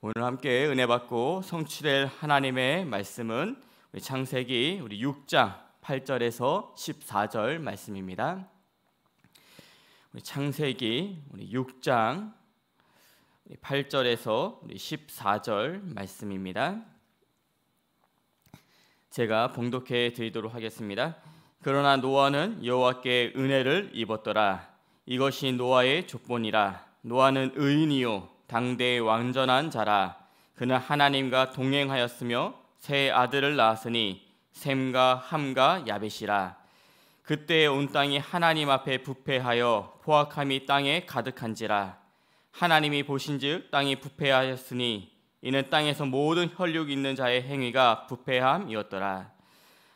오늘 함께 은혜 받고 성취될 하나님의 말씀은 우리 창세기 우리 6장 8절에서 14절 말씀입니다. 우리 창세기 우리 6장 8절에서 우리 14절 말씀입니다. 제가 봉독해 드리도록 하겠습니다. 그러나 노아는 여호와께 은혜를 입었더라. 이것이 노아의 족본이라. 노아는 의인이요 당대의 완전한 자라 그는 하나님과 동행하였으며 세 아들을 낳았으니 샘과 함과 야벳이라 그때에 온 땅이 하나님 앞에 부패하여 포악함이 땅에 가득한지라 하나님이 보신즉 땅이 부패하였으니 이는 땅에서 모든 혈육 있는 자의 행위가 부패함이었더라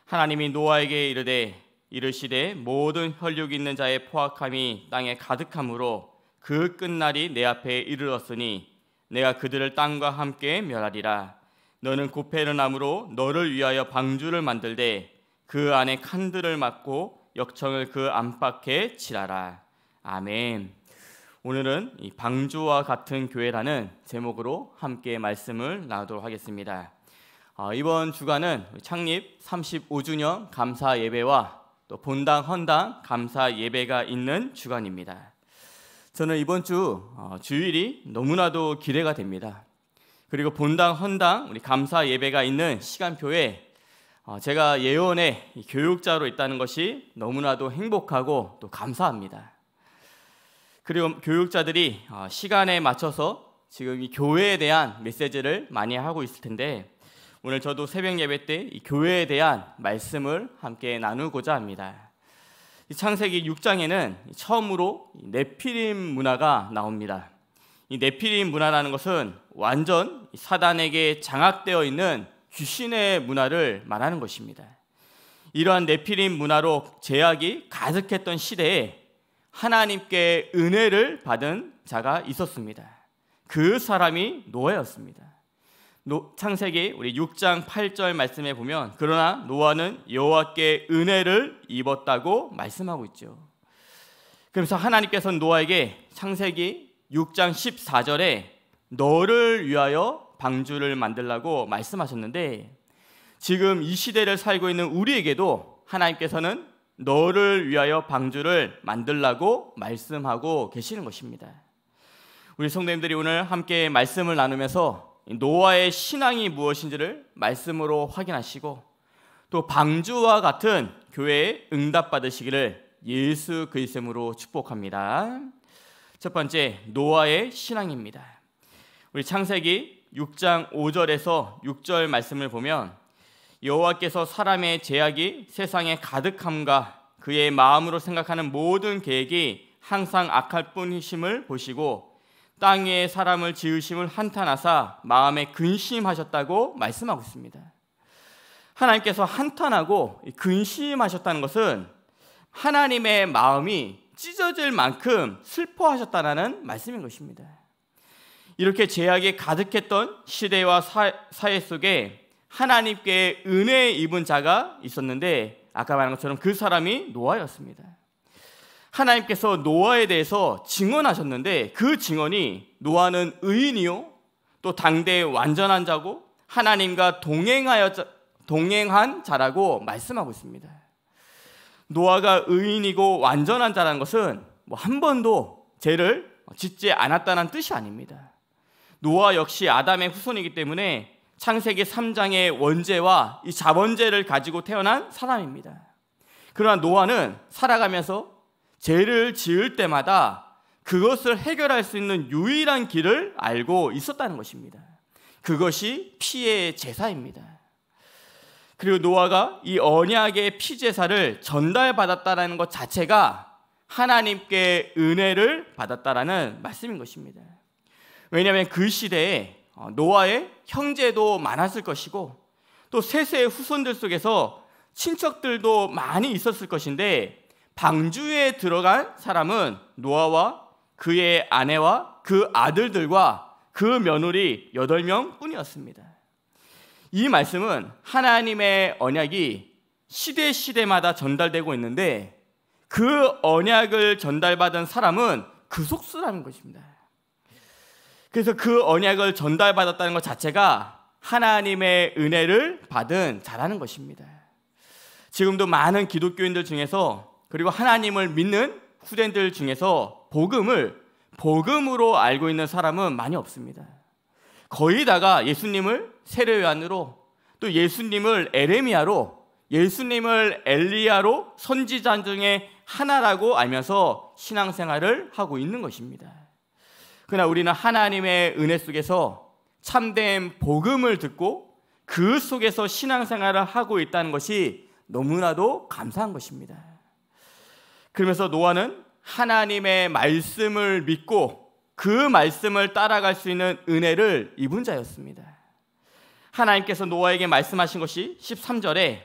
하나님이 노아에게 이르되 이르시되 모든 혈육 있는 자의 포악함이 땅에 가득함으로 그 끝날이 내 앞에 이르렀으니 내가 그들을 땅과 함께 멸하리라 너는 고페르나무로 너를 위하여 방주를 만들되 그 안에 칸들을 막고 역청을 그 안팎에 칠하라 아멘 오늘은 이 방주와 같은 교회라는 제목으로 함께 말씀을 나누도록 하겠습니다 어, 이번 주간은 창립 35주년 감사 예배와 또 본당 헌당 감사 예배가 있는 주간입니다 저는 이번 주 어, 주일이 너무나도 기대가 됩니다. 그리고 본당 헌당 우리 감사 예배가 있는 시간표에 어, 제가 예언의 교육자로 있다는 것이 너무나도 행복하고 또 감사합니다. 그리고 교육자들이 어, 시간에 맞춰서 지금 이 교회에 대한 메시지를 많이 하고 있을 텐데 오늘 저도 새벽 예배 때 이 교회에 대한 말씀을 함께 나누고자 합니다. 이 창세기 6장에는 처음으로 네피림 문화가 나옵니다. 이 네피림 문화라는 것은 완전 사단에게 장악되어 있는 귀신의 문화를 말하는 것입니다. 이러한 네피림 문화로 제약이 가득했던 시대에 하나님께 은혜를 받은 자가 있었습니다. 그 사람이 노예였습니다. 창세기 우리 6장 8절 말씀에 보면 그러나 노아는 여호와께 은혜를 입었다고 말씀하고 있죠. 그래서 하나님께서는 노아에게 창세기 6장 14절에 너를 위하여 방주를 만들라고 말씀하셨는데 지금 이 시대를 살고 있는 우리에게도 하나님께서는 너를 위하여 방주를 만들라고 말씀하고 계시는 것입니다. 우리 성도님들이 오늘 함께 말씀을 나누면서 노아의 신앙이 무엇인지를 말씀으로 확인하시고 또 방주와 같은 교회에 응답받으시기를 예수 그리스도로 축복합니다. 첫 번째 노아의 신앙입니다. 우리 창세기 6장 5절에서 6절 말씀을 보면 여호와께서 사람의 제약이 세상에 가득함과 그의 마음으로 생각하는 모든 계획이 항상 악할 뿐이심을 보시고 땅에 사람을 지으심을 한탄하사 마음에 근심하셨다고 말씀하고 있습니다. 하나님께서 한탄하고 근심하셨다는 것은 하나님의 마음이 찢어질 만큼 슬퍼하셨다는 말씀인 것입니다. 이렇게 제약이 가득했던 시대와 사회 속에 하나님께 은혜 입은 자가 있었는데 아까 말한 것처럼 그 사람이 노아였습니다. 하나님께서 노아에 대해서 증언하셨는데 그 증언이 노아는 의인이요 또 당대의 완전한 자고 하나님과 동행하여 동행한 자라고 말씀하고 있습니다. 노아가 의인이고 완전한 자라는 것은 뭐 한 번도 죄를 짓지 않았다는 뜻이 아닙니다. 노아 역시 아담의 후손이기 때문에 창세기 3장의 원죄와 이 자본죄를 가지고 태어난 사람입니다. 그러나 노아는 살아가면서 죄를 지을 때마다 그것을 해결할 수 있는 유일한 길을 알고 있었다는 것입니다. 그것이 피의 제사입니다. 그리고 노아가 이 언약의 피 제사를 전달받았다라는 것 자체가 하나님께 은혜를 받았다라는 말씀인 것입니다. 왜냐하면 그 시대에 어, 노아의 형제도 많았을 것이고 또 세세의 후손들 속에서 친척들도 많이 있었을 것인데 방주에 들어간 사람은 노아와 그의 아내와 그 아들들과 그 며느리 8명 뿐이었습니다. 이 말씀은 하나님의 언약이 시대 시대마다 전달되고 있는데 그 언약을 전달받은 사람은 그 속수라는 것입니다. 그래서 그 언약을 전달받았다는 것 자체가 하나님의 은혜를 받은 자라는 것입니다. 지금도 많은 기독교인들 중에서 그리고 하나님을 믿는 후대들 중에서 복음을 복음으로 알고 있는 사람은 많이 없습니다. 거의 다가 예수님을 세례요한으로 또 예수님을 에레미야로 예수님을 엘리야로 선지자 중에 하나라고 알면서 신앙생활을 하고 있는 것입니다. 그러나 우리는 하나님의 은혜 속에서 참된 복음을 듣고 그 속에서 신앙생활을 하고 있다는 것이 너무나도 감사한 것입니다. 그러면서 노아는 하나님의 말씀을 믿고 그 말씀을 따라갈 수 있는 은혜를 입은 자였습니다. 하나님께서 노아에게 말씀하신 것이 13절에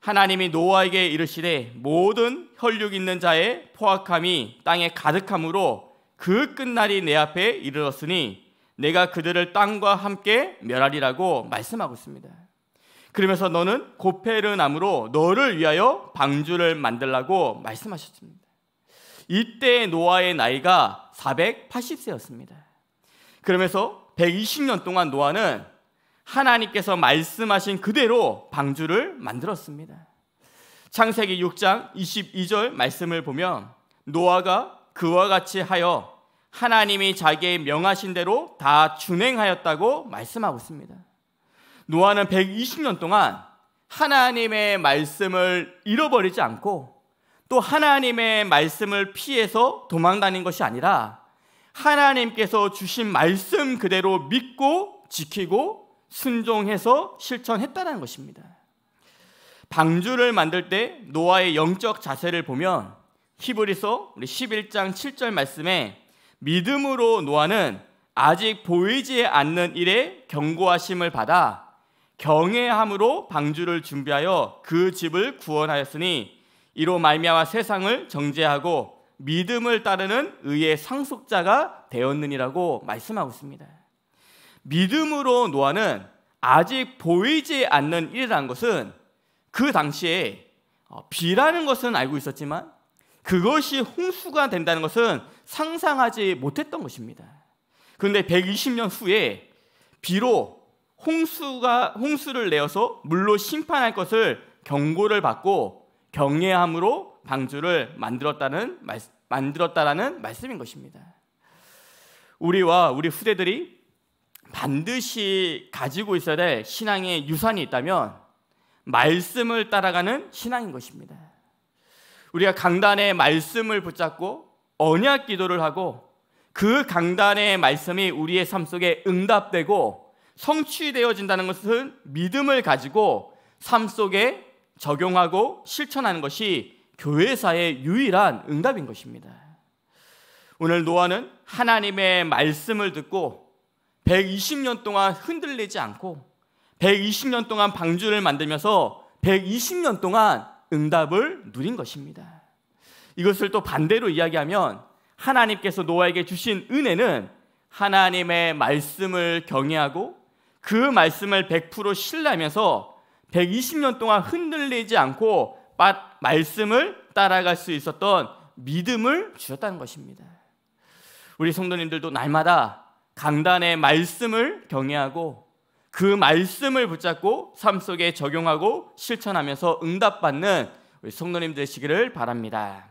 하나님이 노아에게 이르시되 모든 혈육 있는 자의 포악함이 땅에 가득함으로 그 끝날이 내 앞에 이르렀으니 내가 그들을 땅과 함께 멸하리라고 말씀하고 있습니다. 그러면서 너는 고페르 나무로 너를 위하여 방주를 만들라고 말씀하셨습니다. 이때 노아의 나이가 480세였습니다. 그러면서 120년 동안 노아는 하나님께서 말씀하신 그대로 방주를 만들었습니다. 창세기 6장 22절 말씀을 보면 노아가 그와 같이 하여 하나님이 자기의 명하신 대로 다 준행하였다고 말씀하고 있습니다. 노아는 120년 동안 하나님의 말씀을 잃어버리지 않고 또 하나님의 말씀을 피해서 도망다닌 것이 아니라 하나님께서 주신 말씀 그대로 믿고 지키고 순종해서 실천했다는 것입니다. 방주를 만들 때 노아의 영적 자세를 보면 히브리서 11장 7절 말씀에 믿음으로 노아는 아직 보이지 않는 일에 경고하심을 받아 경외함으로 방주를 준비하여 그 집을 구원하였으니 이로 말미암아 세상을 정죄하고 믿음을 따르는 의의 상속자가 되었느니라고 말씀하고 있습니다. 믿음으로 노아는 아직 보이지 않는 일이라는 것은 그 당시에 어, 비라는 것은 알고 있었지만 그것이 홍수가 된다는 것은 상상하지 못했던 것입니다. 그런데 120년 후에 비로 홍수가 홍수를 내어서 물로 심판할 것을 경고를 받고 경외함으로 방주를 만들었다는 말, 만들었다라는 말씀인 것입니다. 우리와 우리 후대들이 반드시 가지고 있어야 될 신앙의 유산이 있다면 말씀을 따라가는 신앙인 것입니다. 우리가 강단의 말씀을 붙잡고 언약 기도를 하고 그 강단의 말씀이 우리의 삶 속에 응답되고 성취되어진다는 것은 믿음을 가지고 삶 속에 적용하고 실천하는 것이 교회사의 유일한 응답인 것입니다. 오늘 노아는 하나님의 말씀을 듣고 120년 동안 흔들리지 않고 120년 동안 방주를 만들면서 120년 동안 응답을 누린 것입니다. 이것을 또 반대로 이야기하면 하나님께서 노아에게 주신 은혜는 하나님의 말씀을 경외하고 그 말씀을 100% 신뢰하면서 120년 동안 흔들리지 않고 말씀을 따라갈 수 있었던 믿음을 주셨다는 것입니다. 우리 성도님들도 날마다 강단의 말씀을 경외하고 그 말씀을 붙잡고 삶 속에 적용하고 실천하면서 응답받는 우리 성도님 되시기를 바랍니다.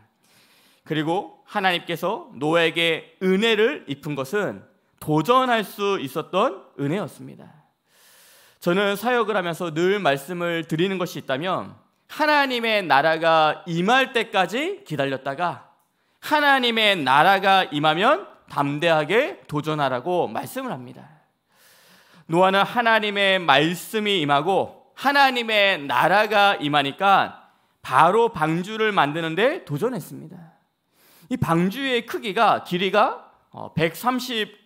그리고 하나님께서 노에게 은혜를 입은 것은 도전할 수 있었던 은혜였습니다. 저는 사역을 하면서 늘 말씀을 드리는 것이 있다면 하나님의 나라가 임할 때까지 기다렸다가 하나님의 나라가 임하면 담대하게 도전하라고 말씀을 합니다. 노아는 하나님의 말씀이 임하고 하나님의 나라가 임하니까 바로 방주를 만드는데 도전했습니다. 이 방주의 크기가 길이가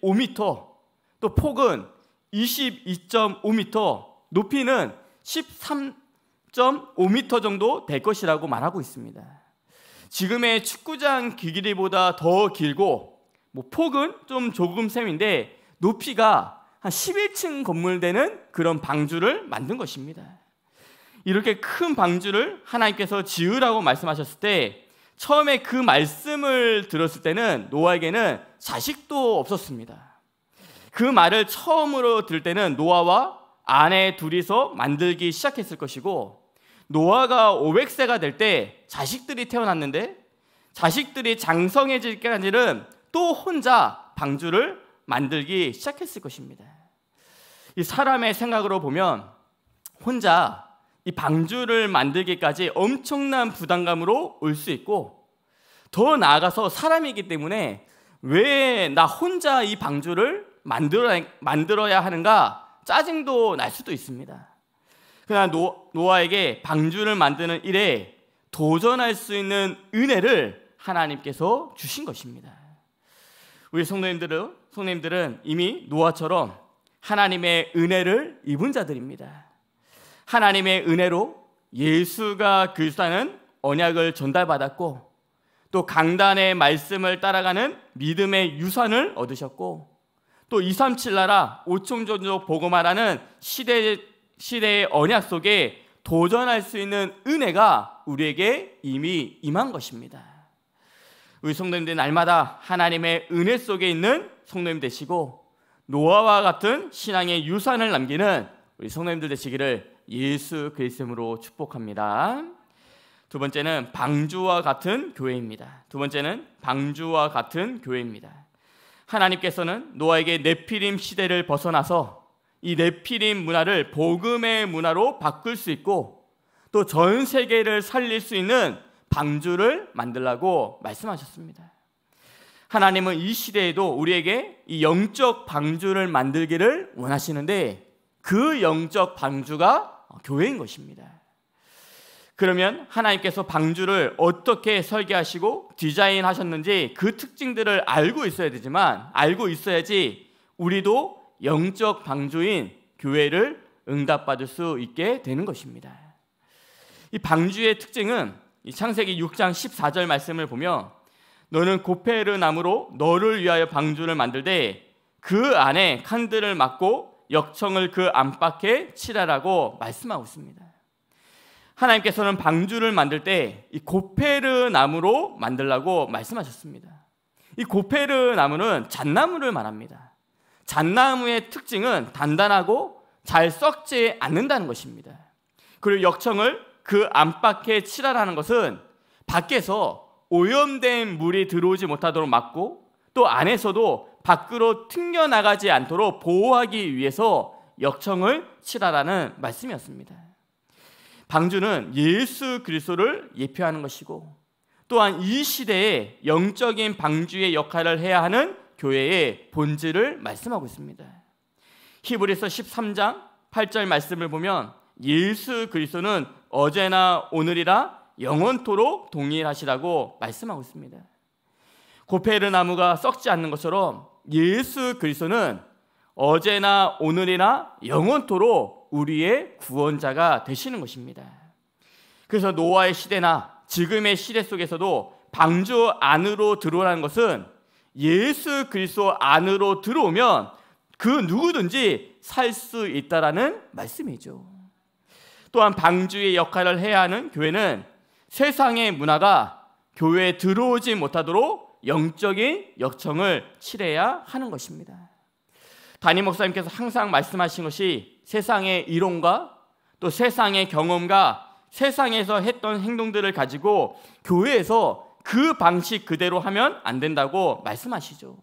135m 어, 또 폭은 22.5m, 높이는 13.5m 정도 될 것이라고 말하고 있습니다. 지금의 축구장 길이보다 더 길고 뭐 폭은 좀 조금 셈인데 높이가 한 11층 건물 되는 그런 방주를 만든 것입니다. 이렇게 큰 방주를 하나님께서 지으라고 말씀하셨을 때 처음에 그 말씀을 들었을 때는 노아에게는 자식도 없었습니다. 그 말을 처음으로 들 때는 노아와 아내 둘이서 만들기 시작했을 것이고 노아가 500세가 될 때 자식들이 태어났는데 자식들이 장성해질까지는 또 혼자 방주를 만들기 시작했을 것입니다. 이 사람의 생각으로 보면 혼자 이 방주를 만들기까지 엄청난 부담감으로 올 수 있고 더 나아가서 사람이기 때문에 왜 나 혼자 이 방주를 만들어, 만들어야 하는가 짜증도 날 수도 있습니다. 그러나 노, 노아에게 방주를 만드는 일에 도전할 수 있는 은혜를 하나님께서 주신 것입니다. 우리 성도님들은, 성도님들은 이미 노아처럼 하나님의 은혜를 입은 자들입니다. 하나님의 은혜로 예수가 그리는 언약을 전달받았고 또 강단의 말씀을 따라가는 믿음의 유산을 얻으셨고 또237 나라 5총전족 보고마라는 시대 시대의 언약 속에 도전할 수 있는 은혜가 우리에게 이미 임한 것입니다. 우리 성도님들 날마다 하나님의 은혜 속에 있는 성도님 되시고 노아와 같은 신앙의 유산을 남기는 우리 성도님들 되시기를 예수 그리스도로 축복합니다. 두 번째는 방주와 같은 교회입니다. 두 번째는 방주와 같은 교회입니다. 하나님께서는 노아에게 네피림 시대를 벗어나서 이 네피림 문화를 복음의 문화로 바꿀 수 있고 또 전 세계를 살릴 수 있는 방주를 만들라고 말씀하셨습니다. 하나님은 이 시대에도 우리에게 이 영적 방주를 만들기를 원하시는데 그 영적 방주가 교회인 것입니다. 그러면 하나님께서 방주를 어떻게 설계하시고 디자인하셨는지 그 특징들을 알고 있어야 되지만 알고 있어야지 우리도 영적 방주인 교회를 응답받을 수 있게 되는 것입니다. 이 방주의 특징은 이 창세기 6장 14절 말씀을 보며 너는 고페르 나무로 너를 위하여 방주를 만들되 그 안에 칸들을 막고 역청을 그 안팎에 칠하라고 말씀하고 있습니다. 하나님께서는 방주를 만들 때 이 고페르 나무로 만들라고 말씀하셨습니다. 이 고페르 나무는 잣나무를 말합니다. 잣나무의 특징은 단단하고 잘 썩지 않는다는 것입니다. 그리고 역청을 그 안팎에 칠하라는 것은 밖에서 오염된 물이 들어오지 못하도록 막고 또 안에서도 밖으로 튕겨나가지 않도록 보호하기 위해서 역청을 칠하라는 말씀이었습니다. 방주는 예수 그리스도를 예표하는 것이고 또한 이 시대에 영적인 방주의 역할을 해야 하는 교회의 본질을 말씀하고 있습니다. 히브리서 13장 8절 말씀을 보면 예수 그리스도는 어제나 오늘이라 영원토록 동일하시라고 말씀하고 있습니다. 고페르 나무가 썩지 않는 것처럼 예수 그리스도는 어제나 오늘이나 영원토록 우리의 구원자가 되시는 것입니다. 그래서 노아의 시대나 지금의 시대 속에서도 방주 안으로 들어오는 것은 예수 그리스도 안으로 들어오면 그 누구든지 살 수 있다라는 말씀이죠. 또한 방주의 역할을 해야 하는 교회는 세상의 문화가 교회에 들어오지 못하도록 영적인 역청을 칠해야 하는 것입니다. 담임 목사님께서 항상 말씀하신 것이 세상의 이론과 또 세상의 경험과 세상에서 했던 행동들을 가지고 교회에서 그 방식 그대로 하면 안 된다고 말씀하시죠.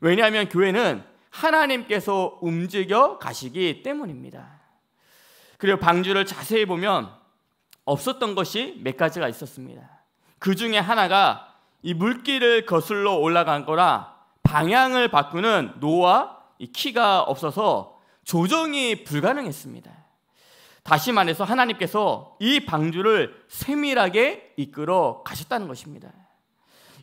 왜냐하면 교회는 하나님께서 움직여 가시기 때문입니다. 그리고 방주를 자세히 보면 없었던 것이 몇 가지가 있었습니다. 그 중에 하나가 이 물길을 거슬러 올라간 거라 방향을 바꾸는 노와 키가 없어서 조정이 불가능했습니다. 다시 말해서 하나님께서 이 방주를 세밀하게 이끌어 가셨다는 것입니다.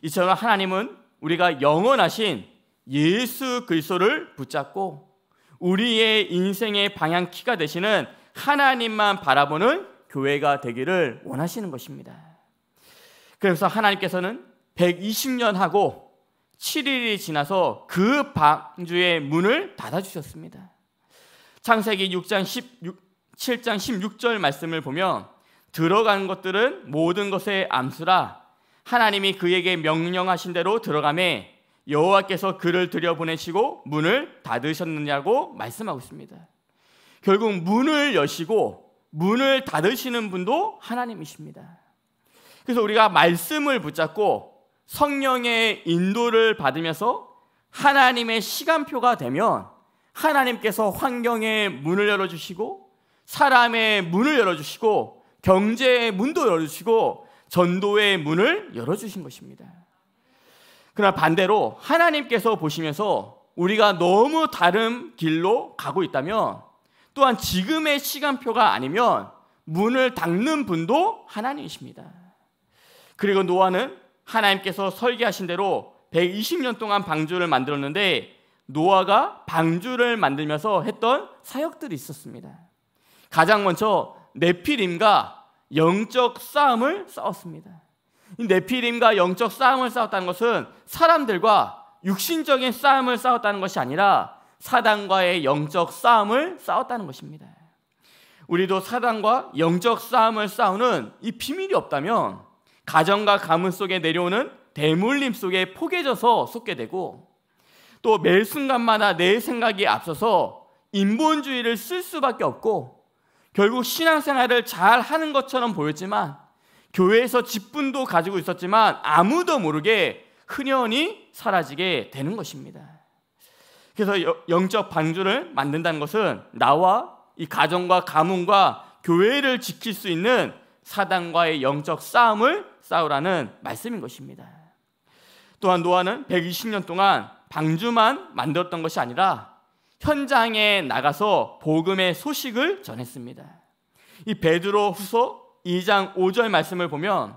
이처럼 하나님은 우리가 영원하신 예수 그리스도를 붙잡고 우리의 인생의 방향키가 되시는 하나님만 바라보는 교회가 되기를 원하시는 것입니다. 그래서 하나님께서는 120년 하고 7일이 지나서 그 방주의 문을 닫아주셨습니다. 창세기 6장 16, 7장 16절 말씀을 보면 들어간 것들은 모든 것의 암수라 하나님이 그에게 명령하신 대로 들어가매 여호와께서 그를 들여보내시고 문을 닫으셨느냐고 말씀하고 있습니다. 결국 문을 여시고 문을 닫으시는 분도 하나님이십니다. 그래서 우리가 말씀을 붙잡고 성령의 인도를 받으면서 하나님의 시간표가 되면 하나님께서 환경의 문을 열어주시고 사람의 문을 열어주시고 경제의 문도 열어주시고 전도의 문을 열어주신 것입니다. 그러나 반대로 하나님께서 보시면서 우리가 너무 다른 길로 가고 있다면 또한 지금의 시간표가 아니면 문을 닫는 분도 하나님이십니다. 그리고 노아는 하나님께서 설계하신 대로 120년 동안 방주를 만들었는데 노아가 방주를 만들면서 했던 사역들이 있었습니다. 가장 먼저 네피림과 영적 싸움을 싸웠습니다. 네피림과 영적 싸움을 싸웠다는 것은 사람들과 육신적인 싸움을 싸웠다는 것이 아니라 사단과의 영적 싸움을 싸웠다는 것입니다. 우리도 사단과 영적 싸움을 싸우는 이 비밀이 없다면 가정과 가문 속에 내려오는 대물림 속에 포개져서 속게 되고 또매 순간마다 내 생각이 앞서서 인본주의를 쓸 수밖에 없고 결국 신앙생활을 잘 하는 것처럼 보였지만 교회에서 직분도 가지고 있었지만 아무도 모르게 흔연히 사라지게 되는 것입니다. 그래서 영적 방주를 만든다는 것은 나와 이 가정과 가문과 교회를 지킬 수 있는 사단과의 영적 싸움을 싸우라는 말씀인 것입니다. 또한 노아는 120년 동안 방주만 만들었던 것이 아니라 현장에 나가서 복음의 소식을 전했습니다. 이 베드로 후서 2장 5절 말씀을 보면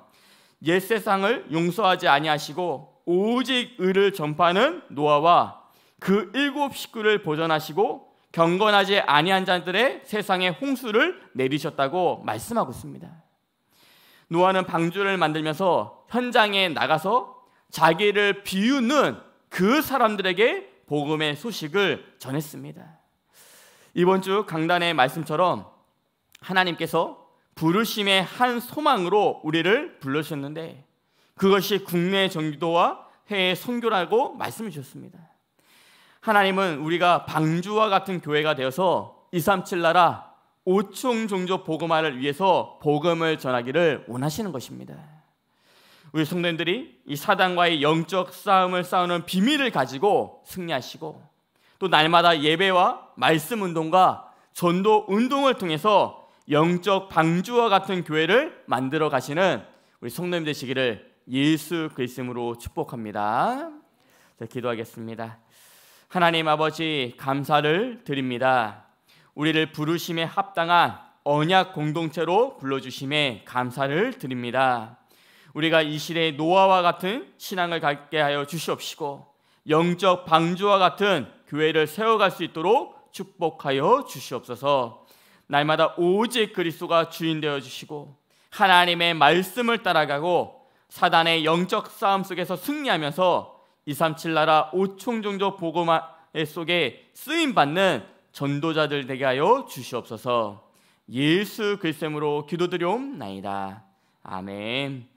옛 세상을 용서하지 아니하시고 오직 의를 전파하는 노아와 그 일곱 식구를 보전하시고 경건하지 아니한 자들의 세상에 홍수를 내리셨다고 말씀하고 있습니다. 노아는 방주를 만들면서 현장에 나가서 자기를 비우는 그 사람들에게 복음의 소식을 전했습니다. 이번 주 강단의 말씀처럼 하나님께서 부르심의 한 소망으로 우리를 불러주셨는데 그것이 국내 정도와 해외 선교라고 말씀해 주셨습니다. 하나님은 우리가 방주와 같은 교회가 되어서 237 나라 5층 종족 복음화를 위해서 복음을 전하기를 원하시는 것입니다. 우리 성도님들이 이 사단과의 영적 싸움을 싸우는 비밀을 가지고 승리하시고 또 날마다 예배와 말씀 운동과 전도 운동을 통해서 영적 방주와 같은 교회를 만들어 가시는 우리 성도님 되시기를 예수 그리스도로 축복합니다. 자, 기도하겠습니다. 하나님 아버지 감사를 드립니다. 우리를 부르심에 합당한 언약 공동체로 불러주심에 감사를 드립니다. 우리가 이 시대의 노아와 같은 신앙을 갖게 하여 주시옵시고 영적 방주와 같은 교회를 세워갈 수 있도록 축복하여 주시옵소서. 날마다 오직 그리스도가 주인 되어 주시고 하나님의 말씀을 따라가고 사단의 영적 싸움 속에서 승리하면서 237 나라 5총종족 복음의 속에 쓰임 받는 전도자들 되게 하여 주시옵소서. 예수 그리스도로 기도드려옵나이다. 아멘.